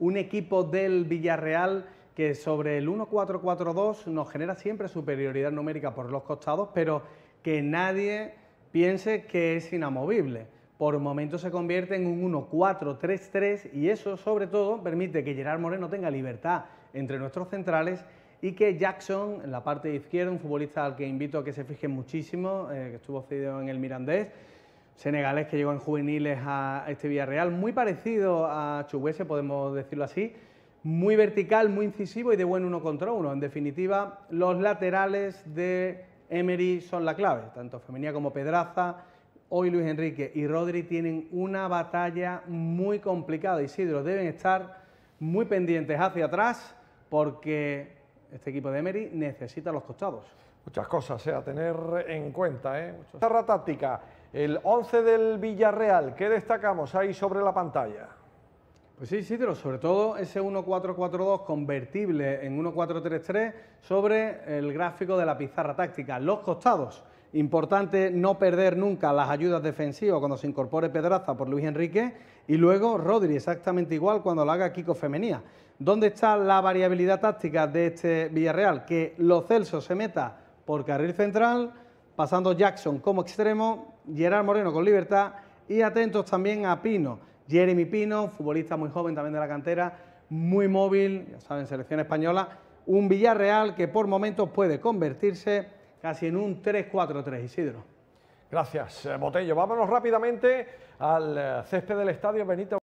un equipo del Villarreal que sobre el 1-4-4-2 nos genera siempre superioridad numérica por los costados, pero que nadie piense que es inamovible. Por momento se convierte en un 1-4-3-3 y eso sobre todo permite que Gerard Moreno tenga libertad entre nuestros centrales y que Jackson, en la parte izquierda, un futbolista al que invito a que se fije muchísimo, eh, que estuvo cedido en el Mirandés, ...senegales que llegó en juveniles a este Villarreal, muy parecido a Chubuese, podemos decirlo así, muy vertical, muy incisivo y de buen uno contra uno. En definitiva, los laterales de Emery son la clave, tanto Femenía como Pedraza. Hoy Luis Enrique y Rodri tienen una batalla muy complicada. Isidro, deben estar muy pendientes hacia atrás porque este equipo de Emery necesita los costados. Muchas cosas eh, a tener en cuenta. ¿eh? táctica. El 11 del Villarreal, ¿qué destacamos ahí sobre la pantalla? Pues sí, sí, pero sobre todo ese 1-4-4-2 convertible en 1-4-3-3 sobre el gráfico de la pizarra táctica. Los costados. Importante no perder nunca las ayudas defensivas cuando se incorpore Pedraza por Luis Enrique y luego Rodri, exactamente igual cuando lo haga Kiko Femenía. ¿Dónde está la variabilidad táctica de este Villarreal? Que los Celso se meta por carril central, pasando Jackson como extremo, Gerard Moreno con libertad y atentos también a Pino, Jeremy Pino, futbolista muy joven también de la cantera, muy móvil, ya saben, selección española, un Villarreal que por momentos puede convertirse casi en un 3-4-3, Isidro. Gracias, eh, Botello. Vámonos rápidamente al eh, césped del estadio Benito.